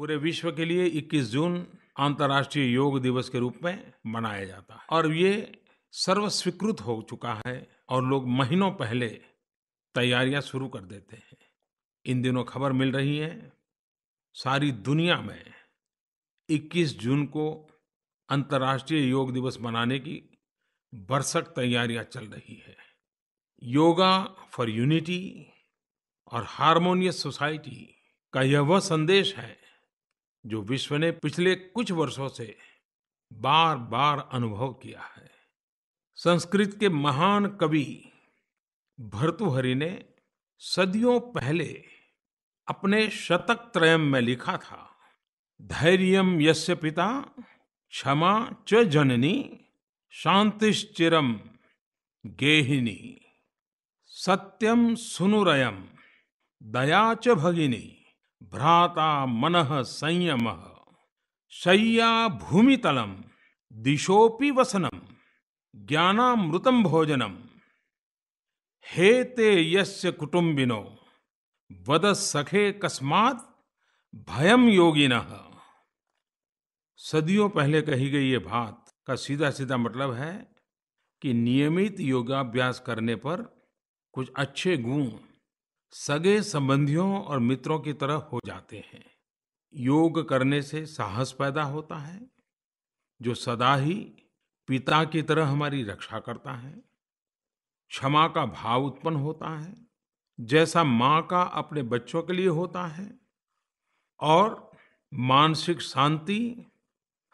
पूरे विश्व के लिए 21 जून अंतर्राष्ट्रीय योग दिवस के रूप में मनाया जाता है और ये सर्वस्वीकृत हो चुका है और लोग महीनों पहले तैयारियां शुरू कर देते हैं इन दिनों खबर मिल रही है सारी दुनिया में 21 जून को अंतर्राष्ट्रीय योग दिवस मनाने की बरसक तैयारियां चल रही है योगा फॉर यूनिटी और हारमोनियस सोसाइटी का यह वह संदेश है जो विश्व ने पिछले कुछ वर्षों से बार बार अनुभव किया है संस्कृत के महान कवि भर्तुहरि ने सदियों पहले अपने शतक त्रयम में लिखा था धैर्यम यस्य पिता क्षमा च जननी शांतिश्चिरम गेहिनी सत्यम सुनुरयम दया च भगिनी भ्राता मन संयम शय्या भूमितलम दिशोपि वसनम ज्ञानामृतम भोजनम हे ते यस्य कुटुंबिनो वद सखे कस्मात भयम योगिन सदियों पहले कही गई ये बात का सीधा सीधा मतलब है कि नियमित योगाभ्यास करने पर कुछ अच्छे गुण सगे संबंधियों और मित्रों की तरह हो जाते हैं योग करने से साहस पैदा होता है जो सदा ही पिता की तरह हमारी रक्षा करता है क्षमा का भाव उत्पन्न होता है जैसा माँ का अपने बच्चों के लिए होता है और मानसिक शांति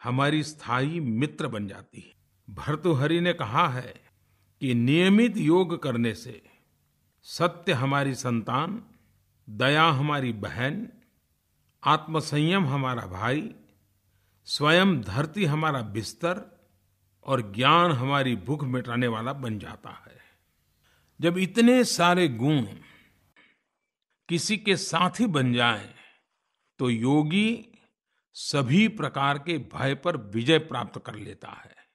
हमारी स्थायी मित्र बन जाती है भर्तुहरि ने कहा है कि नियमित योग करने से सत्य हमारी संतान दया हमारी बहन आत्मसंयम हमारा भाई स्वयं धरती हमारा बिस्तर और ज्ञान हमारी भूख मिटाने वाला बन जाता है जब इतने सारे गुण किसी के साथ ही बन जाएं, तो योगी सभी प्रकार के भय पर विजय प्राप्त कर लेता है